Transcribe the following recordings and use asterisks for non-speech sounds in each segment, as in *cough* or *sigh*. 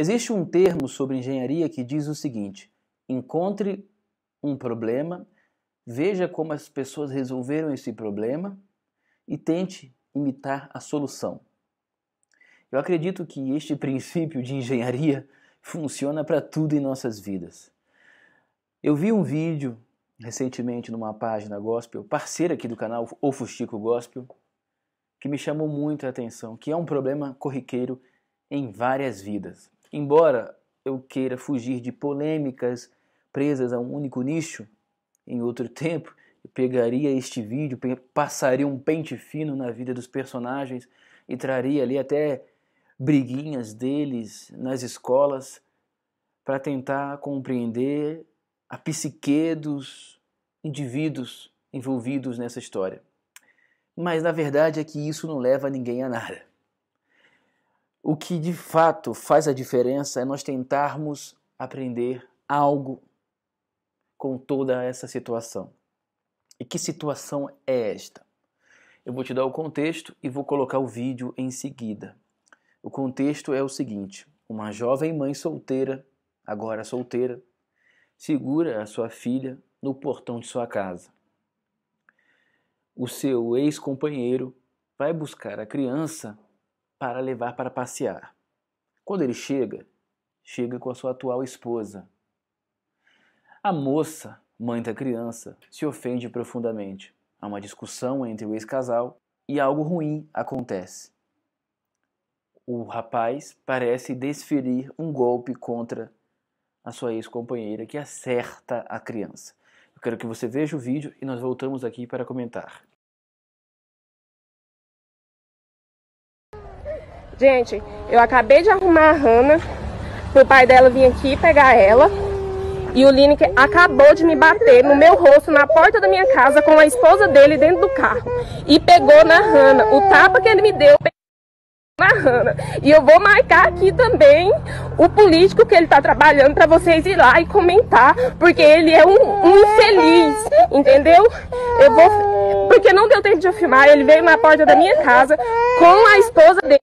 Existe um termo sobre engenharia que diz o seguinte: encontre um problema, veja como as pessoas resolveram esse problema e tente imitar a solução. Eu acredito que este *laughs* princípio de engenharia funciona para tudo em nossas vidas. Eu vi um vídeo recentemente numa página gospel, parceira aqui do canal O Fustico Gospel, que me chamou muito a atenção, que é um problema corriqueiro em várias vidas. Embora eu queira fugir de polêmicas presas a um único nicho, em outro *laughs* tempo eu pegaria este vídeo, passaria um pente fino na vida dos personagens e traria ali até briguinhas deles nas escolas para tentar compreender a psique dos indivíduos envolvidos nessa história. Mas na verdade é que isso não leva ninguém a nada. O que de fato faz a diferença é nós tentarmos aprender algo com toda essa situação. E que situação é esta? Eu vou te dar o contexto e vou colocar o vídeo em seguida. O contexto é o seguinte: uma jovem mãe solteira, agora solteira, segura a sua filha no portão de sua casa. O seu ex-companheiro vai buscar a criança para levar para passear. Quando ele chega, chega com a sua atual esposa. A moça, mãe da criança, se ofende profundamente. Há uma discussão entre o ex-casal e algo ruim acontece. O rapaz parece desferir um golpe contra a sua ex-companheira que acerta a criança. Eu quero que você veja o vídeo e nós voltamos aqui para comentar. Gente, eu acabei de arrumar a Hanna pro pai dela vir aqui pegar ela. E o Lineker acabou de me bater no meu rosto, na porta da minha casa, com a esposa dele dentro do carro. E pegou na Hanna. O tapa que ele me deu na Hanna. E eu vou marcar aqui também o político que ele está trabalhando para vocês ir lá e comentar, porque ele é um, um infeliz, entendeu? Eu vou. Porque não deu tempo de eu filmar, ele veio na porta da minha casa com a esposa dele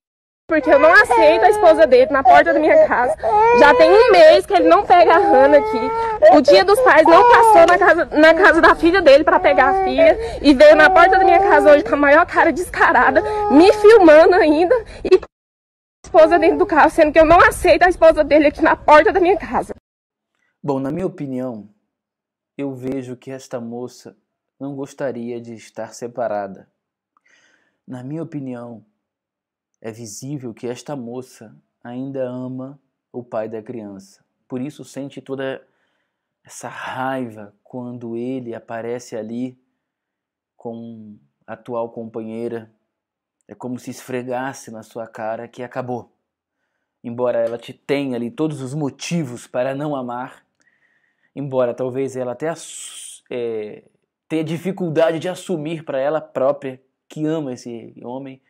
porque eu não aceito a esposa dele na porta da minha casa. Já tem um mês que ele não pega a Hannah aqui. O dia dos pais não passou na casa, na casa da filha dele para pegar a filha. E veio na porta da minha casa hoje com a maior cara descarada, me filmando ainda e com a esposa dentro do carro, sendo que eu não aceito a esposa dele aqui na porta da minha casa. Bom, na minha opinião, eu vejo que esta moça não gostaria de estar separada. Na minha opinião, é visível que esta moça ainda ama o pai da criança. Por isso sente toda essa raiva quando ele aparece ali com a atual companheira. É como se esfregasse na sua cara que acabou. Embora ela te tenha ali todos os motivos para não amar, embora talvez ela até é, tenha dificuldade de assumir para ela própria que ama esse homem,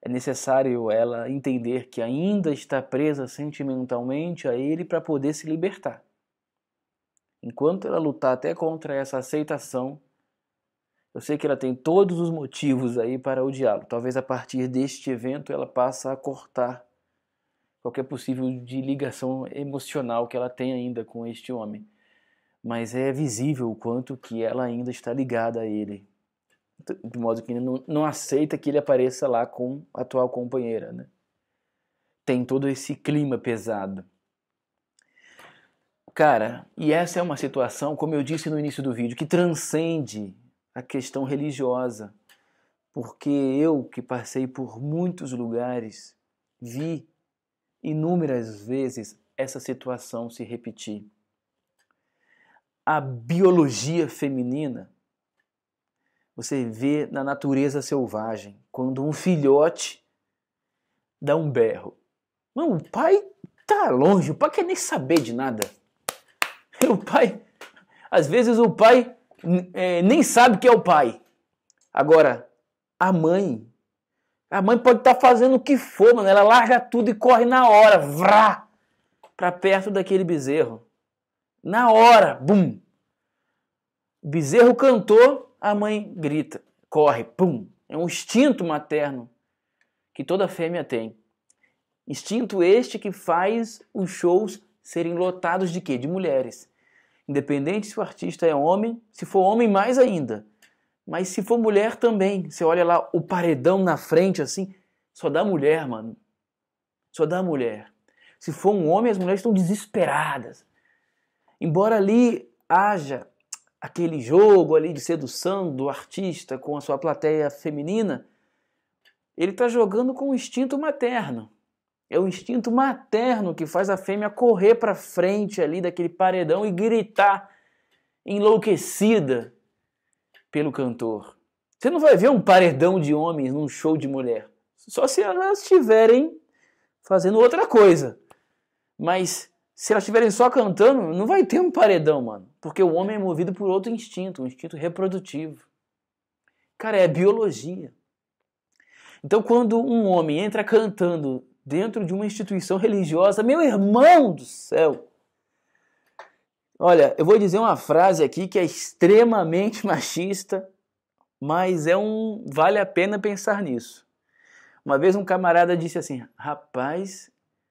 é necessário ela entender que ainda está presa sentimentalmente a ele para poder se libertar. Enquanto ela lutar até contra essa aceitação, eu sei que ela tem todos os motivos aí para odiá-lo. Talvez a partir deste evento ela passe a cortar qualquer possível de ligação emocional que ela tem ainda com este homem. Mas é visível o quanto que ela ainda está ligada a ele, de modo que ele não, não aceita que ele apareça lá com a atual companheira, né? Tem todo esse clima pesado. Cara, e essa é uma situação, como eu disse no início do vídeo, que transcende a questão religiosa. Porque eu, que passei por muitos lugares, vi inúmeras vezes essa situação se repetir. A biologia feminina você vê na natureza selvagem, quando um filhote dá um berro. Não, o pai tá longe, o pai quer nem saber de nada. *laughs* O pai, às vezes o pai é, nem sabe que é o pai. Agora, a mãe, a mãe pode estar tá fazendo o que for, mano, ela larga tudo e corre na hora, vrá, para perto daquele bezerro. Na hora, bum. O bezerro cantou, a mãe grita, corre, pum. É um instinto materno que toda fêmea tem. Instinto este que faz os shows serem lotados de quê? De mulheres. Independente se o artista é homem, se for homem mais ainda. Mas se for mulher também. Você olha lá o paredão na frente assim, só dá mulher, mano. Só dá mulher. Se for um homem, as mulheres estão desesperadas. Embora ali haja aquele jogo ali de sedução do artista com a sua plateia feminina, ele está jogando com o instinto materno. É o instinto materno que faz a fêmea correr para frente ali daquele paredão e gritar enlouquecida pelo cantor. Você não vai ver um paredão de homens num show de mulher, só se elas estiverem fazendo outra coisa. Mas se elas estiverem só cantando, não vai ter um paredão, mano. Porque o homem é movido por outro instinto, um instinto reprodutivo. Cara, é biologia. Então, quando um homem entra cantando dentro de uma instituição religiosa, meu irmão do céu. Olha, eu vou dizer uma frase aqui que é extremamente *laughs* machista, mas é um vale a pena pensar nisso. Uma vez um camarada disse assim: "Rapaz,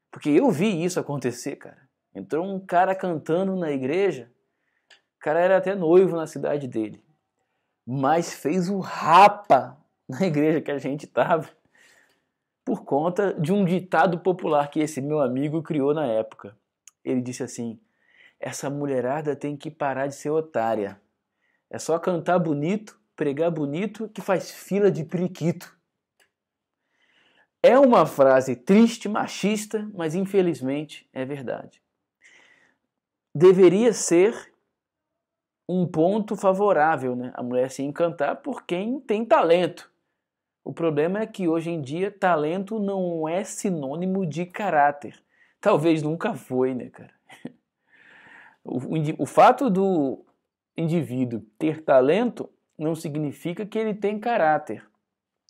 porque eu vi isso acontecer, cara Entrou um cara cantando na igreja, o cara era até noivo na cidade dele, mas fez o rapa na igreja que a gente tava por conta de um ditado popular que esse meu amigo criou na época. Ele disse assim: essa mulherada tem que parar de ser otária. É só cantar bonito, pregar bonito, que faz fila de periquito. É uma frase triste, machista, mas infelizmente é verdade deveria ser um ponto favorável, né? A mulher se encantar por quem tem talento. O problema é que hoje em dia talento não é sinônimo de caráter. Talvez nunca foi, né, cara? *laughs* O, o fato do indivíduo ter talento não significa que ele tem caráter.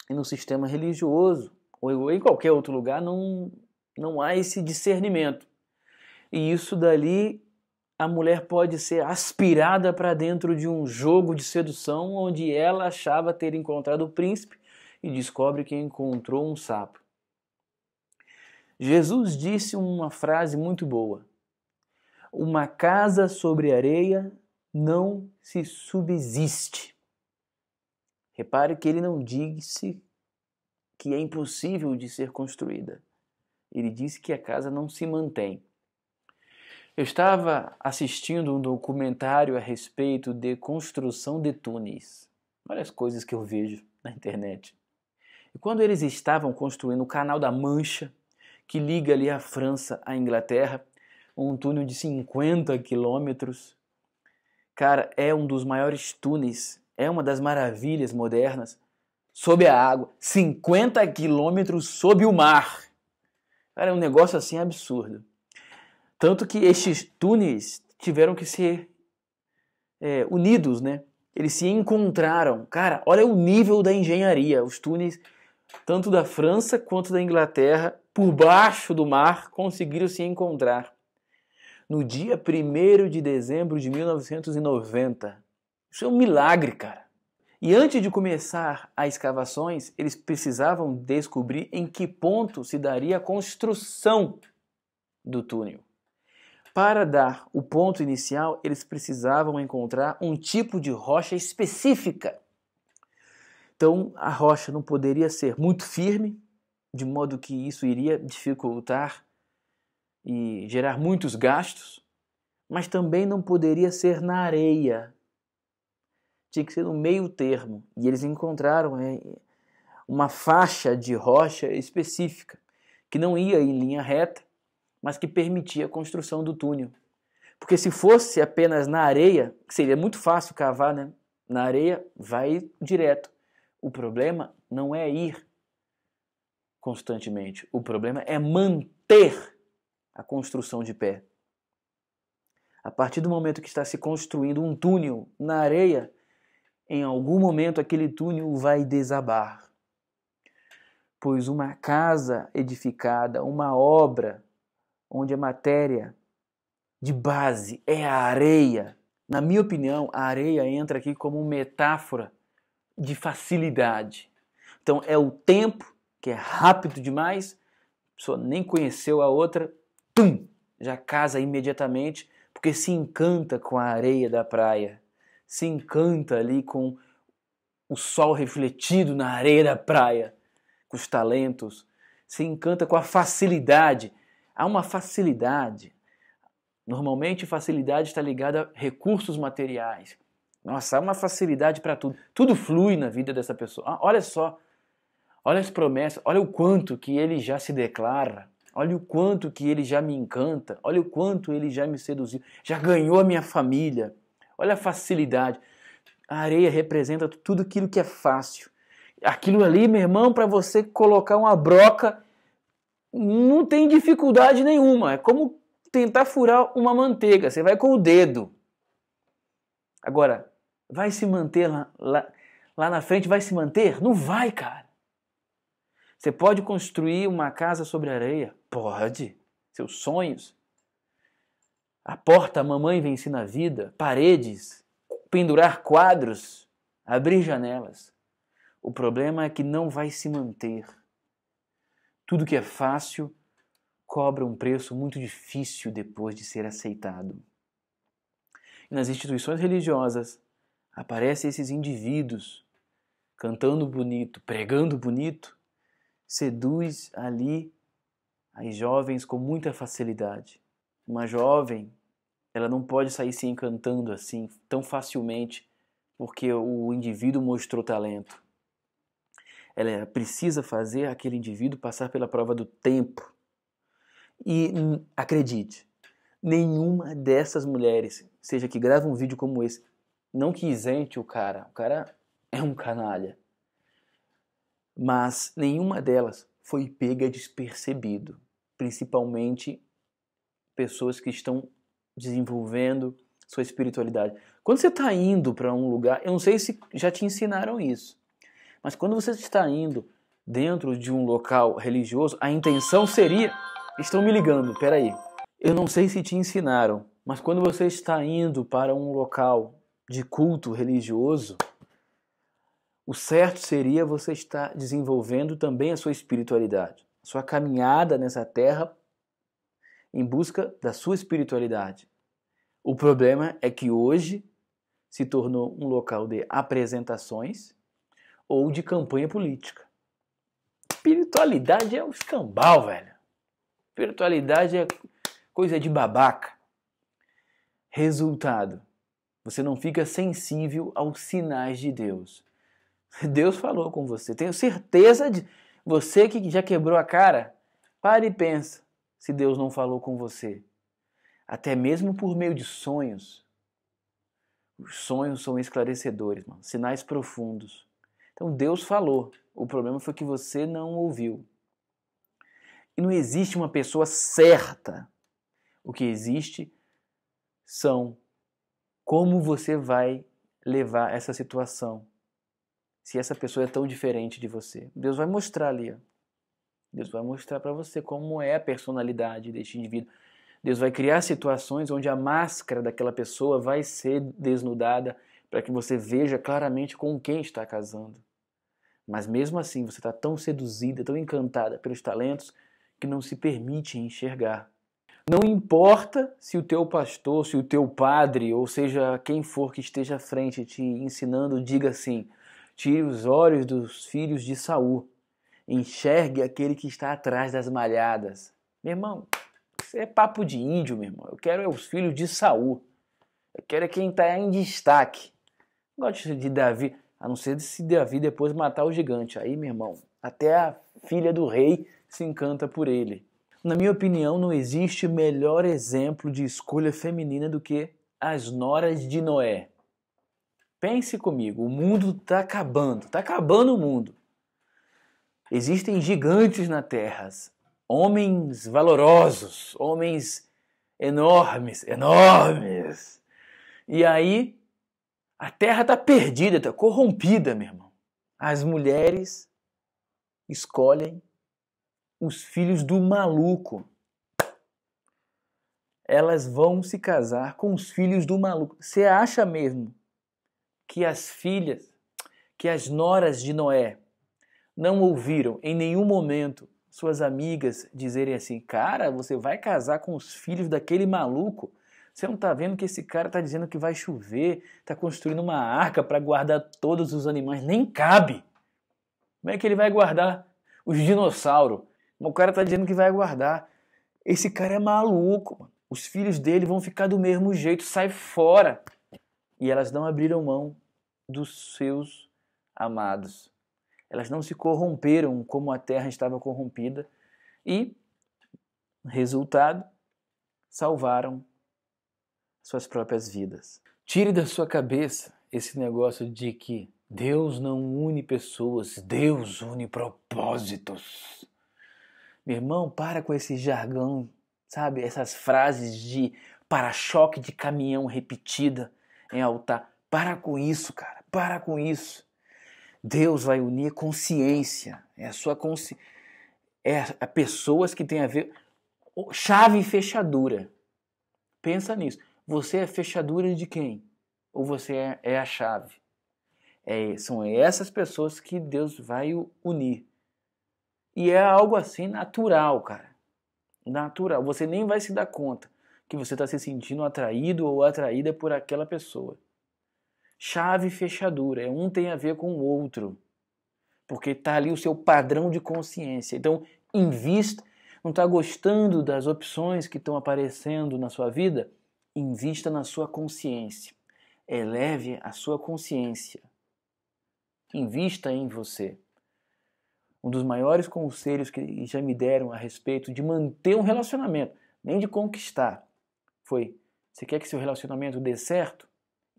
E no sistema religioso ou em qualquer outro lugar não, não há esse discernimento. E isso dali a mulher pode ser aspirada para dentro de um jogo de sedução onde ela achava ter encontrado o príncipe e descobre que encontrou um sapo. Jesus disse uma frase muito boa: Uma casa sobre areia não se subsiste. Repare que ele não disse que é impossível de ser construída. Ele disse que a casa não se mantém. Eu estava assistindo um documentário a respeito de construção de túneis. Várias coisas que eu vejo na internet. E quando eles estavam construindo o Canal da Mancha, que liga ali a França à Inglaterra, um túnel de 50 quilômetros. Cara, é um dos maiores túneis, é uma das maravilhas modernas. Sob a água, 50 quilômetros sob o mar. Cara, é um negócio assim absurdo. Tanto que estes túneis tiveram que ser é, unidos, né? Eles se encontraram. Cara, olha o nível da engenharia. Os túneis, tanto da França quanto da Inglaterra, por baixo do mar, conseguiram se encontrar. No dia 1 de dezembro de 1990. Isso é um milagre, cara. E antes de começar as escavações, eles precisavam descobrir em que ponto se daria a construção do túnel. Para dar o ponto inicial, eles precisavam encontrar um tipo de rocha específica. Então, a rocha não poderia ser muito firme, de modo que isso iria dificultar e gerar muitos gastos, mas também não poderia ser na areia. Tinha que ser no meio termo. E eles encontraram né, uma faixa de rocha específica, que não ia em linha reta, mas que permitia a construção do túnel. Porque se fosse apenas na areia, seria muito fácil cavar, né? Na areia, vai direto. O problema não é ir constantemente. O problema é manter a construção de pé. A partir do momento que está se construindo um túnel na areia, em algum momento aquele túnel vai desabar. Pois uma casa edificada, uma obra onde a matéria de base é a areia. Na minha opinião, a areia entra aqui como metáfora de facilidade. Então é o tempo que é rápido demais, a pessoa nem conheceu a outra, tum, já casa imediatamente, porque se encanta com a areia da praia, se encanta ali com o sol refletido na areia da praia, com os talentos, se encanta com a facilidade Há uma facilidade. Normalmente, facilidade está ligada a recursos materiais. Nossa, há uma facilidade para tudo. Tudo flui na vida dessa pessoa. Ah, olha só, olha as promessas, olha o quanto que ele já se declara, olha o quanto que ele já me encanta, olha o quanto ele já me seduziu, já ganhou a minha família. Olha a facilidade. A areia representa tudo aquilo que é fácil. Aquilo ali, meu irmão, para você colocar uma broca não tem dificuldade nenhuma. É como tentar furar uma manteiga. Você vai com o dedo. Agora, vai se manter lá, lá, lá na frente? Vai se manter? Não vai, cara. Você pode construir uma casa sobre areia? Pode. Seus sonhos. A porta, a mamãe vence na vida. Paredes. Pendurar quadros. Abrir janelas. O problema é que não vai se manter. Tudo que é fácil cobra um preço muito difícil depois de ser aceitado. E nas instituições religiosas aparecem esses indivíduos cantando bonito, pregando bonito, seduz ali as jovens com muita facilidade. Uma jovem, ela não pode sair se encantando assim tão facilmente porque o indivíduo mostrou talento ela é, precisa fazer aquele indivíduo passar pela prova do tempo. E hum, acredite, nenhuma dessas mulheres, seja que grava um vídeo como esse, não que isente o cara, o cara é um canalha, mas nenhuma delas foi pega despercebido, principalmente pessoas que estão desenvolvendo sua espiritualidade. Quando você está indo para um lugar, eu não sei se já te ensinaram isso, mas quando você está indo dentro de um local religioso, a intenção seria: estão me ligando, peraí. Eu não sei se te ensinaram, mas quando você está indo para um local de culto religioso, o certo seria você estar desenvolvendo também a sua espiritualidade, sua caminhada nessa terra em busca da sua espiritualidade. O problema é que hoje se tornou um local de apresentações ou de campanha política. Espiritualidade é um escambau, velho. Espiritualidade é coisa de babaca. Resultado: você não fica sensível aos sinais de Deus. Deus falou com você. Tenho certeza de você que já quebrou a cara. Pare e pensa se Deus não falou com você. Até mesmo por meio de sonhos. Os sonhos são esclarecedores, mano. sinais profundos. Então Deus falou, o problema foi que você não ouviu. E não existe uma pessoa certa. O que existe são como você vai levar essa situação. Se essa pessoa é tão diferente de você. Deus vai mostrar ali. Deus vai mostrar para você como é a personalidade deste indivíduo. Deus vai criar situações onde a máscara daquela pessoa vai ser desnudada para que você veja claramente com quem está casando. Mas mesmo assim você está tão seduzida, tão encantada pelos talentos que não se permite enxergar. Não importa se o teu pastor, se o teu padre, ou seja, quem for que esteja à frente te ensinando, diga assim: tire os olhos dos filhos de Saul, enxergue aquele que está atrás das malhadas. Meu irmão, isso é papo de índio, meu irmão. Eu quero é os filhos de Saul. Eu quero é quem está em destaque. Não gosto de Davi. A não ser se Davi depois matar o gigante. Aí, meu irmão, até a filha do rei se encanta por ele. Na minha opinião, não existe melhor exemplo de escolha feminina do que as noras de Noé. Pense comigo, o mundo está acabando, está acabando o mundo. Existem gigantes na terra, homens valorosos, homens enormes, enormes. E aí a terra está perdida, está corrompida, meu irmão. As mulheres escolhem os filhos do maluco. Elas vão se casar com os filhos do maluco. Você acha mesmo que as filhas, que as noras de Noé não ouviram em nenhum momento suas amigas dizerem assim: "Cara, você vai casar com os filhos daquele maluco?" Você não está vendo que esse cara está dizendo que vai chover, está construindo uma arca para guardar todos os animais? Nem cabe. Como é que ele vai guardar os dinossauros? O cara está dizendo que vai guardar. Esse cara é maluco. Mano. Os filhos dele vão ficar do mesmo jeito, sai fora. E elas não abriram mão dos seus amados. Elas não se corromperam como a terra estava corrompida. E, resultado, salvaram suas próprias vidas. Tire da sua cabeça esse negócio de que Deus não une pessoas, Deus une propósitos. Meu irmão, para com esse jargão, sabe? Essas frases de para-choque de caminhão repetida em altar. Para com isso, cara. Para com isso. Deus vai unir consciência. É a sua consciência. É a pessoas que têm a ver. Chave e fechadura. Pensa nisso. Você é a fechadura de quem? Ou você é, é a chave? É, são essas pessoas que Deus vai unir. E é algo assim natural, cara. Natural. Você nem vai se dar conta que você está se sentindo atraído ou atraída por aquela pessoa. Chave e fechadura. É, um tem a ver com o outro. Porque está ali o seu padrão de consciência. Então, invista. Não está gostando das opções que estão aparecendo na sua vida? invista na sua consciência. Eleve a sua consciência. Invista em você. Um dos maiores conselhos que já me deram a respeito de manter um relacionamento, nem de conquistar, foi: você quer que seu relacionamento dê certo?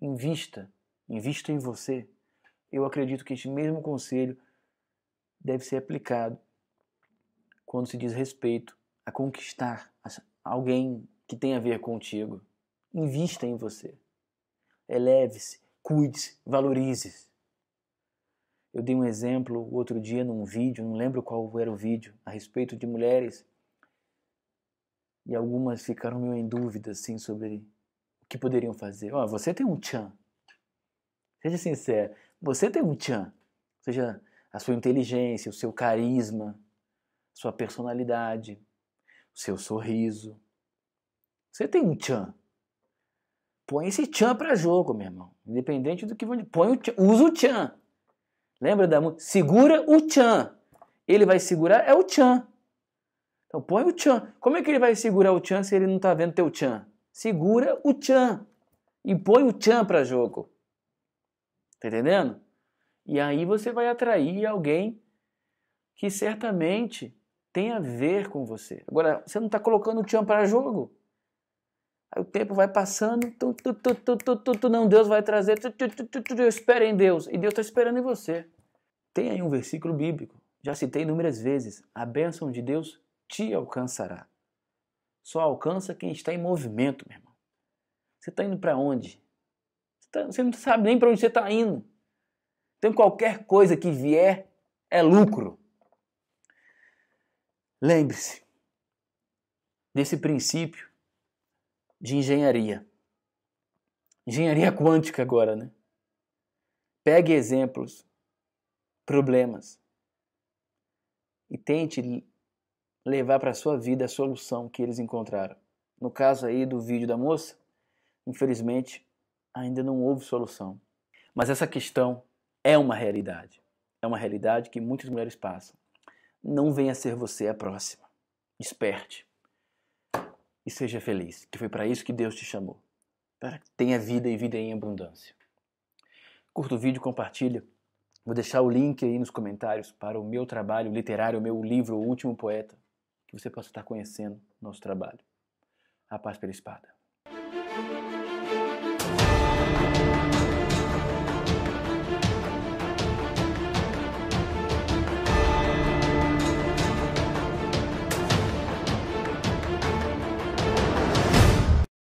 Invista. Invista em você. Eu acredito que este mesmo conselho deve ser aplicado quando se diz respeito a conquistar alguém que tem a ver contigo. Invista em você. Eleve-se, cuide-se, valorize-se. Eu dei um exemplo outro dia num vídeo, não lembro qual era o vídeo, a respeito de mulheres. E algumas ficaram meio em dúvida assim sobre o que poderiam fazer. Ó, oh, você tem um tchan. Seja sincero, você tem um tchan. Ou seja, a sua inteligência, o seu carisma, sua personalidade, o seu sorriso. Você tem um tchan. Põe esse tchan para jogo, meu irmão. Independente do que vão. Põe o tchan, usa o tchan. Lembra da Segura o tchan. Ele vai segurar é o tchan. Então põe o tchan. Como é que ele vai segurar o tchan se ele não tá vendo teu tchan? Segura o tchan. E põe o tchan para jogo. Tá entendendo? E aí você vai atrair alguém que certamente tem a ver com você. Agora, você não está colocando o tchan para jogo. Aí o tempo vai passando, tu, tu, tu, tu, tu, tu, tu não, Deus vai trazer, tu, tu, tu, tu, tu, eu espero em Deus, e Deus está esperando em você. Tem aí um versículo bíblico, já citei inúmeras vezes, a bênção de Deus te alcançará. Só alcança quem está em movimento, meu irmão. Você está indo para onde? Você, tá, você não sabe nem para onde você está indo. Então qualquer coisa que vier é lucro. Lembre-se desse princípio de engenharia. Engenharia *laughs* quântica agora, né? Pegue exemplos, problemas e tente levar para a sua vida a solução que eles encontraram. No caso aí do vídeo da moça, infelizmente ainda não houve solução. Mas essa questão é uma realidade. É uma realidade que muitas mulheres passam. Não venha ser você a próxima. Desperte e seja feliz, que foi para isso que Deus te chamou, para tá? que tenha vida e vida em abundância. Curta o vídeo, compartilha. Vou deixar o link aí nos comentários para o meu trabalho literário, o meu livro, O Último Poeta, que você possa estar conhecendo nosso trabalho. A paz pela espada.